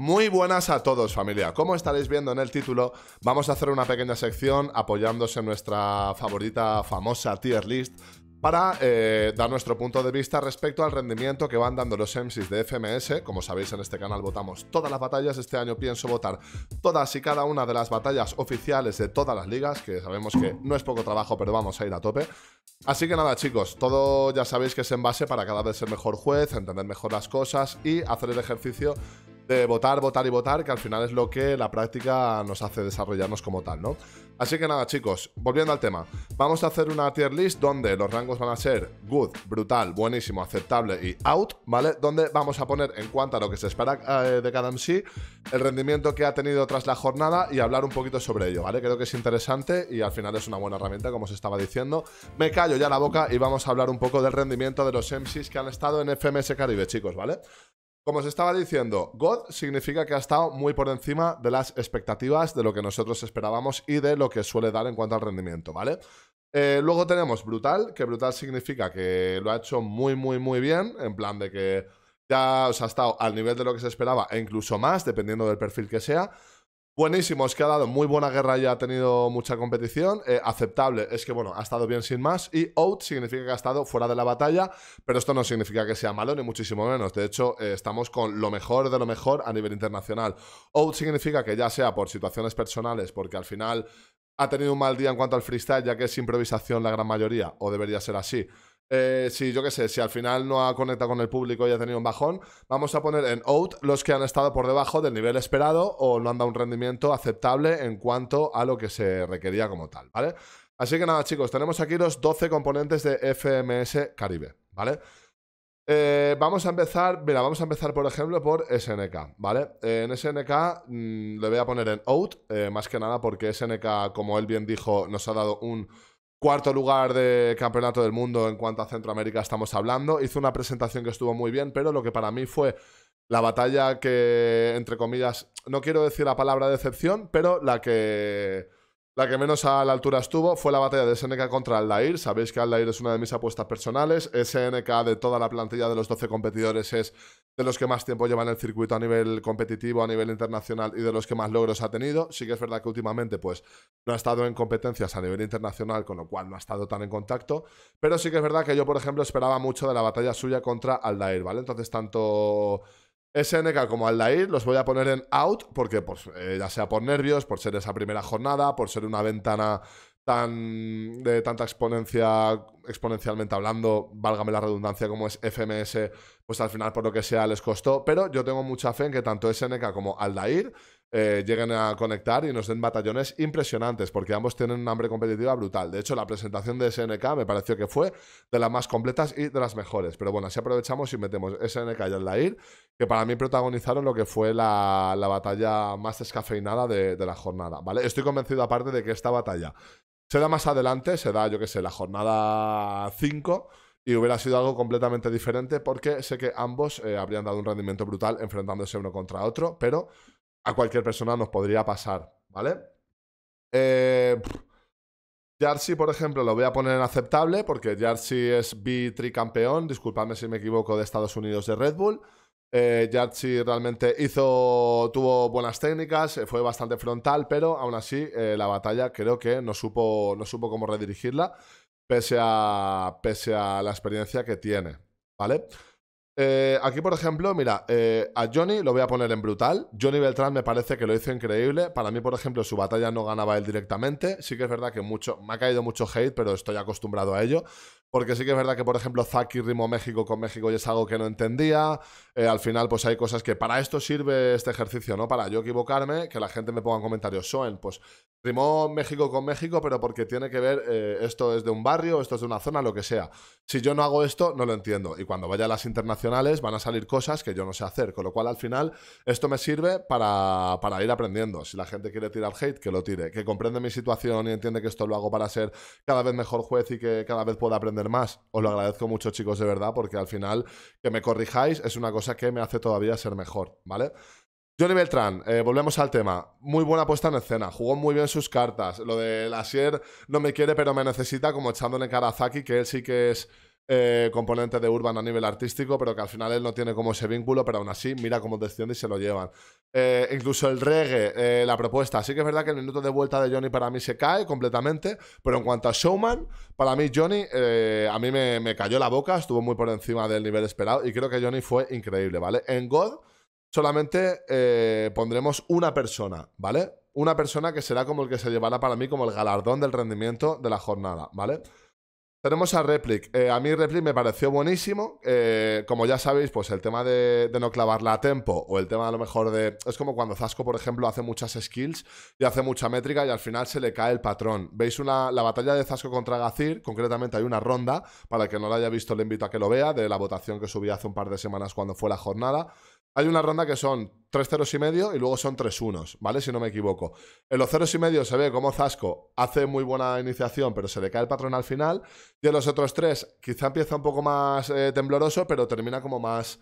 Muy buenas a todos familia, como estaréis viendo en el título, vamos a hacer una pequeña sección apoyándose en nuestra favorita famosa tier list para eh, dar nuestro punto de vista respecto al rendimiento que van dando los MCs de FMS. Como sabéis, en este canal votamos todas las batallas. Este año pienso votar todas y cada una de las batallas oficiales de todas las ligas, que sabemos que no es poco trabajo, pero vamos a ir a tope. Así que nada, chicos, todo ya sabéis que es en base para cada vez ser mejor juez, entender mejor las cosas y hacer el ejercicio de votar, votar y votar, que al final es lo que la práctica nos hace desarrollarnos como tal, ¿no? Así que nada, chicos, volviendo al tema, vamos a hacer una tier list donde los rangos van a ser good, brutal, buenísimo, aceptable y out, ¿vale? Donde vamos a poner en cuenta lo que se espera eh, de cada MC, el rendimiento que ha tenido tras la jornada y hablar un poquito sobre ello, ¿vale? Creo que es interesante y al final es una buena herramienta, como os estaba diciendo. Me callo ya la boca y vamos a hablar un poco del rendimiento de los MCs que han estado en FMS Caribe, chicos, ¿vale? Como os estaba diciendo, God significa que ha estado muy por encima de las expectativas, de lo que nosotros esperábamos y de lo que suele dar en cuanto al rendimiento, ¿vale? Eh, luego tenemos Brutal, que Brutal significa que lo ha hecho muy, muy, muy bien, en plan de que ya os ha estado al nivel de lo que se esperaba e incluso más, dependiendo del perfil que sea. Buenísimo, es que ha dado muy buena guerra y ha tenido mucha competición. Eh, aceptable, es que bueno, ha estado bien sin más. Y out significa que ha estado fuera de la batalla, pero esto no significa que sea malo, ni muchísimo menos. De hecho, eh, estamos con lo mejor de lo mejor a nivel internacional. Out significa que ya sea por situaciones personales, porque al final ha tenido un mal día en cuanto al freestyle, ya que es improvisación la gran mayoría, o debería ser así eh, si yo qué sé, si al final no ha conectado con el público y ha tenido un bajón, vamos a poner en out los que han estado por debajo del nivel esperado o no han dado un rendimiento aceptable en cuanto a lo que se requería como tal, ¿vale? Así que nada, chicos, tenemos aquí los 12 componentes de FMS Caribe, ¿vale? Eh, vamos a empezar, mira, vamos a empezar por ejemplo por SNK, ¿vale? Eh, en SNK mm, le voy a poner en out, más que nada porque SNK, como él bien dijo, nos ha dado un Cuarto lugar de Campeonato del Mundo en cuanto a Centroamérica estamos hablando. Hizo una presentación que estuvo muy bien, pero lo que para mí fue la batalla que, entre comillas, no quiero decir la palabra decepción, pero la que la que menos a la altura estuvo fue la batalla de SNK contra Aldair. Sabéis que Aldair es una de mis apuestas personales. SNK de toda la plantilla de los 12 competidores es de los que más tiempo lleva en el circuito a nivel competitivo, a nivel internacional y de los que más logros ha tenido. Sí que es verdad que últimamente pues no ha estado en competencias a nivel internacional, con lo cual no ha estado tan en contacto. Pero sí que es verdad que yo, por ejemplo, esperaba mucho de la batalla suya contra Aldair, ¿vale? Entonces tanto... SNK como Aldair los voy a poner en out porque pues, eh, ya sea por nervios, por ser esa primera jornada, por ser una ventana tan de tanta exponencia exponencialmente hablando, válgame la redundancia como es FMS, pues al final por lo que sea les costó, pero yo tengo mucha fe en que tanto SNK como Aldair eh, lleguen a conectar y nos den batallones impresionantes, porque ambos tienen un hambre competitiva brutal. De hecho, la presentación de SNK me pareció que fue de las más completas y de las mejores. Pero bueno, así aprovechamos y metemos SNK y Aldair, que para mí protagonizaron lo que fue la, batalla más descafeinada de, la jornada. ¿vale? Estoy convencido, aparte, de que esta batalla se da más adelante, se da, yo qué sé, la jornada 5 y hubiera sido algo completamente diferente porque sé que ambos eh, habrían dado un rendimiento brutal enfrentándose uno contra otro, pero a cualquier persona nos podría pasar, ¿vale? Eh, por ejemplo, lo voy a poner en aceptable porque Yarsi es B3 campeón, disculpadme si me equivoco, de Estados Unidos de Red Bull. Eh, realmente hizo, tuvo buenas técnicas, eh, fue bastante frontal, pero aún así eh, la batalla creo que no supo, no supo cómo redirigirla, pese a, pese a la experiencia que tiene, ¿vale? vale eh, aquí, por ejemplo, mira, eh, a Johnny lo voy a poner en brutal. Johnny Beltrán me parece que lo hizo increíble. Para mí, por ejemplo, su batalla no ganaba él directamente. Sí que es verdad que mucho, me ha caído mucho hate, pero estoy acostumbrado a ello. Porque sí que es verdad que, por ejemplo, Zaki rimó México con México y es algo que no entendía. Eh, al final, pues hay cosas que para esto sirve este ejercicio, ¿no? Para yo equivocarme, que la gente me ponga en comentarios, Soen, pues rimó México con México, pero porque tiene que ver, eh, esto es de un barrio, esto es de una zona, lo que sea. Si yo no hago esto, no lo entiendo. Y cuando vaya a las internacionales van a salir cosas que yo no sé hacer. Con lo cual, al final, esto me sirve para ir aprendiendo. Si la gente quiere tirar hate, que lo tire. Que comprende mi situación y entiende que esto lo hago para ser cada vez mejor juez y que cada vez pueda aprender más. Os lo agradezco mucho, chicos, de verdad, porque al final que me corrijáis es una cosa que me hace todavía ser mejor, ¿vale? Johnny Beltrán, eh, volvemos al tema. Muy buena puesta en escena, jugó muy bien sus cartas. Lo de Lasier no me quiere, pero me necesita, como echándole cara a Zaki, que él sí que es eh, componente de Urban a nivel artístico, pero que al final él no tiene como ese vínculo, pero aún así mira cómo desciende y se lo llevan. Eh, incluso el reggae, eh, la propuesta. Sí que es verdad que el minuto de vuelta de Johnny para mí se cae completamente, pero en cuanto a Showman, para mí Johnny a mí me, cayó la boca, estuvo muy por encima del nivel esperado y creo que Johnny fue increíble, ¿vale? En God solamente pondremos una persona, ¿vale? Una persona que será como el que se llevará para mí como el galardón del rendimiento de la jornada, ¿vale? Tenemos a Replic. Eh, a mí Replic me pareció buenísimo. Eh, como ya sabéis, pues el tema de, no clavarla a tempo o el tema a lo mejor de... Es como cuando Zasco, por ejemplo, hace muchas skills y hace mucha métrica y al final se le cae el patrón. Veis una, la batalla de Zasco contra Gazir? concretamente hay una ronda, para el que no la haya visto le invito a que lo vea, de la votación que subí hace un par de semanas cuando fue la jornada. Hay una ronda que son tres ceros y medio y luego son tres unos, ¿vale? Si no me equivoco. En los ceros y medio se ve como Zasco hace muy buena iniciación, pero se le cae el patrón al final. Y en los otros tres, quizá empieza un poco más eh, tembloroso, pero termina como más,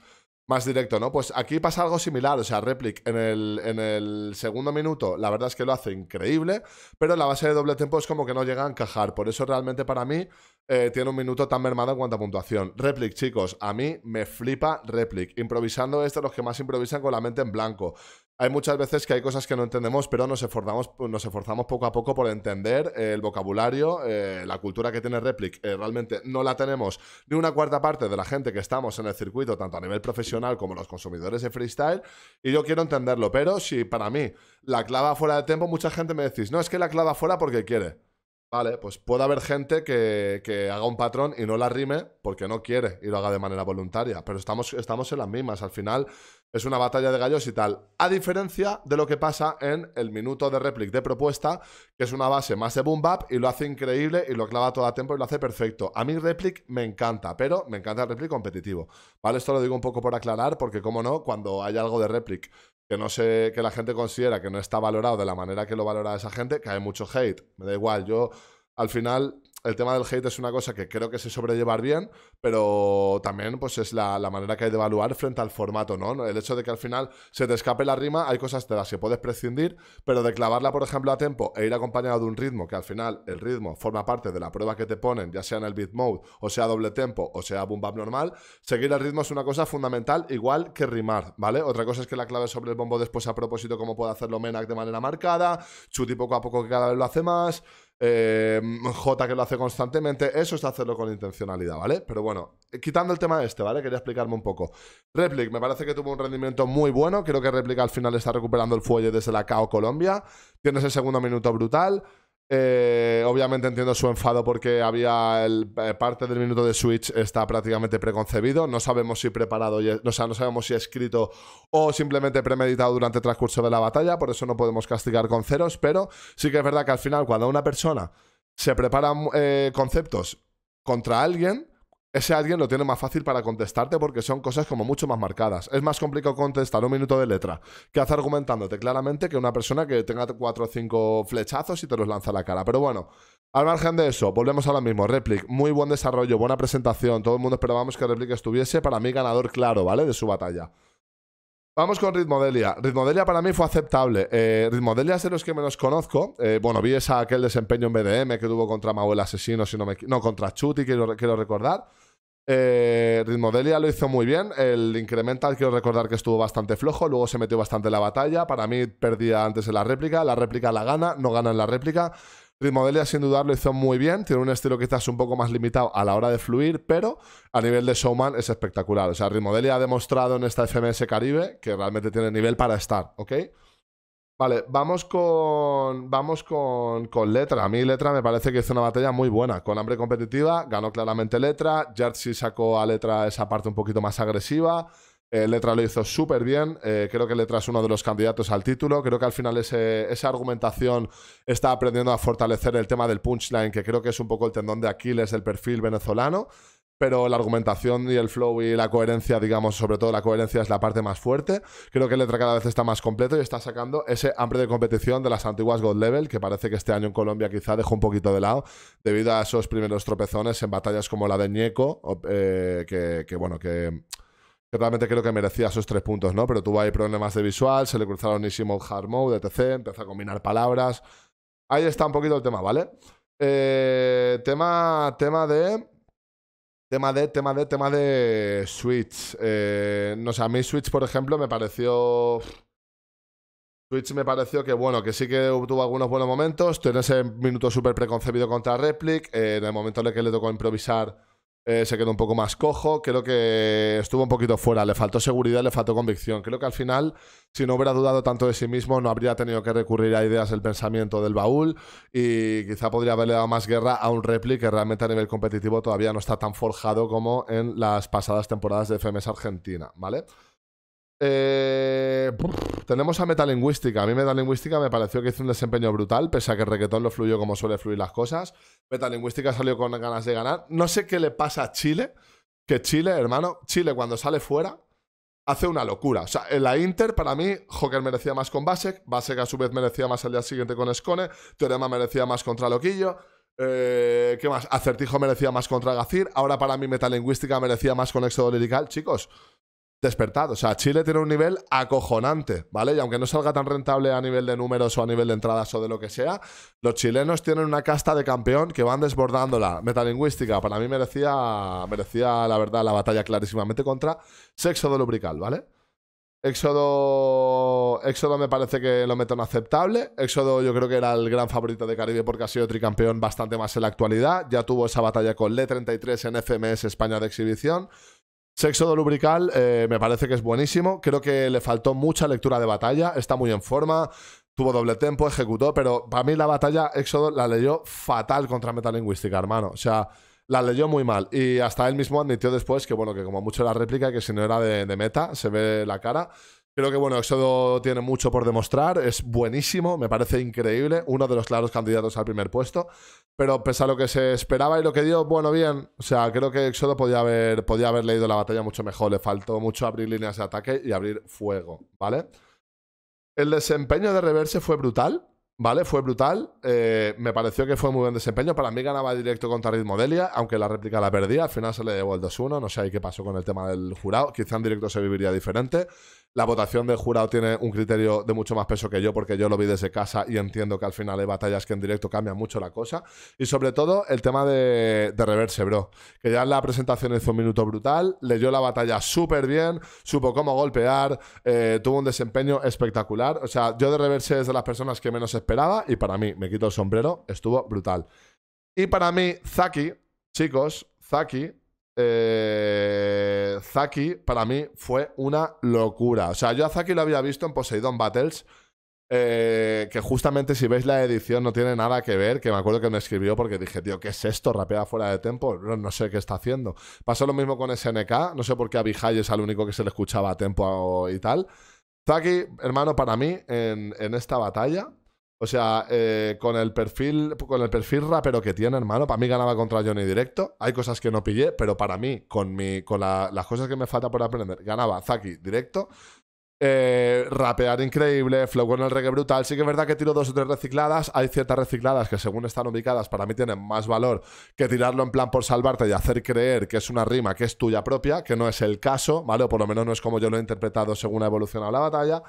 más directo, ¿no? Pues aquí pasa algo similar, o sea, Replic en el, en el segundo minuto, la verdad es que lo hace increíble, pero la base de doble tempo es como que no llega a encajar. Por eso realmente para mí eh, tiene un minuto tan mermado en cuanto a puntuación. Replic, chicos, a mí me flipa Replic. Improvisando esto los que más improvisan con la mente en blanco. Hay muchas veces que hay cosas que no entendemos, pero nos esforzamos, nos esforzamos poco a poco por entender eh, el vocabulario, eh, la cultura que tiene Replic. realmente no la tenemos ni una cuarta parte de la gente que estamos en el circuito, tanto a nivel profesional como los consumidores de freestyle. Y yo quiero entenderlo, pero si para mí la clava fuera de tiempo, mucha gente me decís, no, es que la clava fuera porque quiere. Vale, pues puede haber gente que, haga un patrón y no la rime porque no quiere y lo haga de manera voluntaria. Pero estamos, estamos en las mismas. Al final es una batalla de gallos y tal. A diferencia de lo que pasa en el minuto de réplica de propuesta, que es una base más de boom bap y lo hace increíble y lo clava todo a tiempo y lo hace perfecto. A mí réplica me encanta, pero me encanta el réplica competitivo. Vale, esto lo digo un poco por aclarar porque, como no, cuando hay algo de réplica que no sé, que la gente considera que no está valorado de la manera que lo valora esa gente, cae mucho hate. Me da igual, yo al final el tema del hate es una cosa que creo que se sobrellevar bien, pero también pues es la, manera que hay de evaluar frente al formato, ¿no? El hecho de que al final se te escape la rima, hay cosas de las que puedes prescindir, pero de clavarla, por ejemplo, a tempo e ir acompañado de un ritmo, que al final el ritmo forma parte de la prueba que te ponen, ya sea en el beat mode, o sea doble tempo, o sea boom bap normal, seguir el ritmo es una cosa fundamental, igual que rimar, ¿vale? Otra cosa es que la clave sobre el bombo después a propósito, como puede hacerlo Menac de manera marcada, Chuti poco a poco que cada vez lo hace más, eh, J que lo hace constantemente, eso es hacerlo con intencionalidad, ¿vale? Pero bueno, eh, quitando el tema este, ¿vale? Quería explicarme un poco. Replic, me parece que tuvo un rendimiento muy bueno, creo que Replic al final está recuperando el fuelle desde la cao Colombia, tienes el segundo minuto brutal, eh, obviamente entiendo su enfado porque había el, eh, parte del minuto de Switch está prácticamente preconcebido. No sabemos si preparado, o no sabemos si escrito o simplemente premeditado durante el transcurso de la batalla. Por eso no podemos castigar con ceros. Pero sí que es verdad que al final, cuando una persona se prepara eh, conceptos contra alguien, ese alguien lo tiene más fácil para contestarte porque son cosas como mucho más marcadas. Es más complicado contestar un minuto de letra que hacer argumentándote claramente que una persona que tenga cuatro o cinco flechazos y te los lanza a la cara. Pero bueno, al margen de eso, volvemos a lo mismo. Replic, muy buen desarrollo, buena presentación. Todo el mundo esperábamos que Replic estuviese para mí ganador claro, ¿vale? De su batalla. Vamos con Ritmodelia. Ritmodelia para mí fue aceptable. Eh, Ritmodelia es de los que menos conozco. Eh, bueno, vi esa, aquel desempeño en BDM que tuvo contra Mahuel Asesino, si no me No, contra Chuti, quiero, quiero recordar. Eh, Ritmodelia lo hizo muy bien. El Incremental quiero recordar que estuvo bastante flojo. Luego se metió bastante en la batalla. Para mí perdía antes en la réplica. La réplica la gana, no gana en la réplica. Ritmodelia sin dudar lo hizo muy bien. Tiene un estilo quizás un poco más limitado a la hora de fluir, pero a nivel de showman es espectacular. O sea, Ritmodelia ha demostrado en esta FMS Caribe que realmente tiene nivel para estar, ¿ok? Vale, vamos con. Vamos con, Letra. A mí Letra me parece que hizo una batalla muy buena. Con hambre competitiva, ganó claramente Letra. Jartzi sacó a Letra esa parte un poquito más agresiva. Eh, Letra lo hizo súper bien. Eh, creo que Letra es uno de los candidatos al título. Creo que al final ese, esa argumentación está aprendiendo a fortalecer el tema del punchline, que creo que es un poco el tendón de Aquiles del perfil venezolano pero la argumentación y el flow y la coherencia, digamos, sobre todo la coherencia es la parte más fuerte. Creo que el letra cada vez está más completo y está sacando ese hambre de competición de las antiguas God Level, que parece que este año en Colombia quizá dejó un poquito de lado debido a esos primeros tropezones en batallas como la de Ñeco, eh, que, bueno, que, realmente creo que merecía esos tres puntos, ¿no? Pero tuvo ahí problemas de visual, se le cruzaron Easy Hard Mode, etc., empezó a combinar palabras. Ahí está un poquito el tema, ¿vale? Eh, tema, tema de... Tema de, tema de, tema de Switch. Eh, no sé, a mí Switch, por ejemplo, me pareció. Switch me pareció que, bueno, que sí que tuvo algunos buenos momentos. En ese minuto súper preconcebido contra Replic. Eh, en el momento en el que le tocó improvisar eh, se quedó un poco más cojo, creo que estuvo un poquito fuera, le faltó seguridad, le faltó convicción. Creo que al final, si no hubiera dudado tanto de sí mismo, no habría tenido que recurrir a ideas del pensamiento del baúl y quizá podría haberle dado más guerra a un repli que realmente a nivel competitivo todavía no está tan forjado como en las pasadas temporadas de FMS Argentina, ¿vale? Eh, tenemos a Metalingüística. A mí Metalingüística me pareció que hizo un desempeño brutal, pese a que el reggaetón lo fluyó como suele fluir las cosas. Metalingüística salió con ganas de ganar. No sé qué le pasa a Chile, que Chile, hermano, Chile cuando sale fuera hace una locura. O sea, en la Inter, para mí, Joker merecía más con Basek, Basek a su vez merecía más al día siguiente con Escone, Teorema merecía más contra Loquillo. Eh, ¿Qué más? Acertijo merecía más contra Gacir. Ahora para mí Metalingüística merecía más con Éxodo Lirical. Chicos, Despertado, O sea, Chile tiene un nivel acojonante, ¿vale? Y aunque no salga tan rentable a nivel de números o a nivel de entradas o de lo que sea, los chilenos tienen una casta de campeón que van desbordándola. Metalingüística, para mí merecía, merecía la verdad, la batalla clarísimamente contra Sexo Lubrical, ¿vale? Éxodo, Éxodo me parece que lo meto en aceptable. Éxodo yo creo que era el gran favorito de Caribe porque ha sido tricampeón bastante más en la actualidad. Ya tuvo esa batalla con Le33 en FMS España de exhibición. Sexo Lubrical eh, me parece que es buenísimo. Creo que le faltó mucha lectura de batalla. Está muy en forma. Tuvo doble tempo, ejecutó, pero para mí la batalla Éxodo la leyó fatal contra Metalingüística, hermano. O sea, la leyó muy mal. Y hasta él mismo admitió después que, bueno, que como mucho la réplica, que si no era de meta, se ve la cara. Creo que bueno, Éxodo tiene mucho por demostrar, es buenísimo, me parece increíble, uno de los claros candidatos al primer puesto, pero pese a lo que se esperaba y lo que dio, bueno, bien, o sea, creo que Éxodo podía haber, podía haber leído la batalla mucho mejor, le faltó mucho abrir líneas de ataque y abrir fuego, ¿vale? El desempeño de Reverse fue brutal, ¿vale? Fue brutal. Eh, me pareció que fue muy buen desempeño. Para mí ganaba directo contra Ritmo Delia, aunque la réplica la perdía. Al final se le llevó el 2-1. No sé ahí qué pasó con el tema del jurado. Quizá en directo se viviría diferente. La votación del jurado tiene un criterio de mucho más peso que yo, porque yo lo vi desde casa y entiendo que al final hay batallas que en directo cambian mucho la cosa. Y sobre todo el tema de, reverse, bro. Que ya en la presentación hizo un minuto brutal, leyó la batalla súper bien, supo cómo golpear, eh, tuvo un desempeño espectacular. O sea, yo de reverse es de las personas que menos esperaba y para mí, me quito el sombrero, estuvo brutal. Y para mí, Zaki, chicos, Zaki, eh, Zaki para mí fue una locura. O sea, yo a Zaki lo había visto en Poseidon Battles. Eh, que justamente si veis la edición no tiene nada que ver, que me acuerdo que me escribió porque dije, tío, ¿qué es esto? ¿Rapea fuera de tempo? no, sé qué está haciendo. Pasó lo mismo con SNK, no sé por qué Abihai es el único que se le escuchaba a tempo y tal. Zaki, hermano, para mí, en esta batalla, o sea, eh, con el perfil, con el perfil rapero que tiene, hermano, para mí ganaba contra Johnny directo. Hay cosas que no pillé, pero para mí, con mi, con las cosas que me falta por aprender, ganaba Zaki directo. Eh, rapear increíble, flow con el reggae brutal. Sí que es verdad que tiro dos o tres recicladas. Hay ciertas recicladas que, según están ubicadas, para mí tienen más valor que tirarlo en plan por salvarte y hacer creer que es una rima que es tuya propia, que no es el caso, ¿vale? O por lo menos no es como yo lo he interpretado según ha evolucionado la batalla.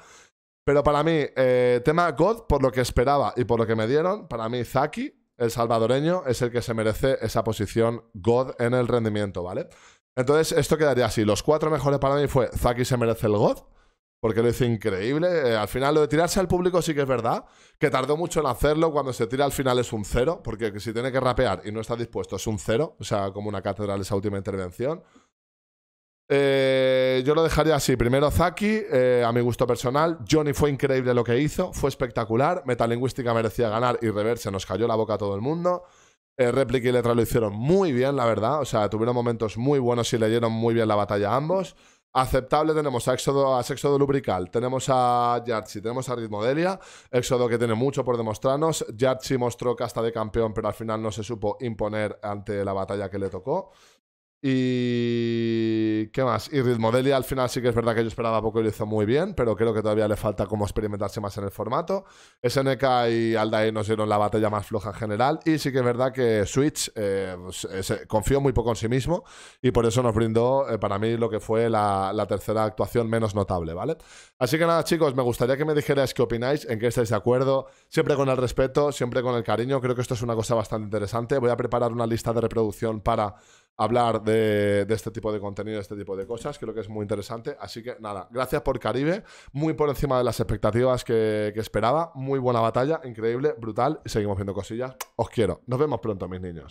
Pero para mí, eh, tema God, por lo que esperaba y por lo que me dieron, para mí Zaki, el salvadoreño, es el que se merece esa posición God en el rendimiento, ¿vale? Entonces, esto quedaría así. Los cuatro mejores para mí fue Zaki se merece el God, porque lo hizo increíble. Eh, al final, lo de tirarse al público sí que es verdad, que tardó mucho en hacerlo. Cuando se tira al final es un cero, porque si tiene que rapear y no está dispuesto es un cero, o sea, como una catedral esa última intervención. Eh, yo lo dejaría así. Primero Zaki, eh, a mi gusto personal. Johnny fue increíble lo que hizo, fue espectacular. Metalingüística merecía ganar y Reverse nos cayó la boca a todo el mundo. Eh, Replica y Letra lo hicieron muy bien, la verdad. O sea, tuvieron momentos muy buenos y leyeron muy bien la batalla a ambos. Aceptable tenemos a Éxodo, a Lubrical, tenemos a Yarchi, tenemos a Ritmodelia, Éxodo que tiene mucho por demostrarnos, Yarchi mostró casta de campeón pero al final no se supo imponer ante la batalla que le tocó. Y. ¿Qué más? Y Ritmodelia al final sí que es verdad que yo esperaba poco y lo hizo muy bien, pero creo que todavía le falta como experimentarse más en el formato. SNK y Aldair nos dieron la batalla más floja en general. Y sí que es verdad que Switch eh, pues, eh, confió muy poco en sí mismo y por eso nos brindó eh, para mí lo que fue la, la, tercera actuación menos notable, ¿vale? Así que nada, chicos, me gustaría que me dijerais qué opináis, en qué estáis de acuerdo, siempre con el respeto, siempre con el cariño. Creo que esto es una cosa bastante interesante. Voy a preparar una lista de reproducción para hablar de, este tipo de contenido, de este tipo de cosas. Creo que es muy interesante. Así que nada, gracias por Caribe. Muy por encima de las expectativas que, que esperaba. Muy buena batalla, increíble, brutal. Y seguimos viendo cosillas. Os quiero. Nos vemos pronto, mis niños.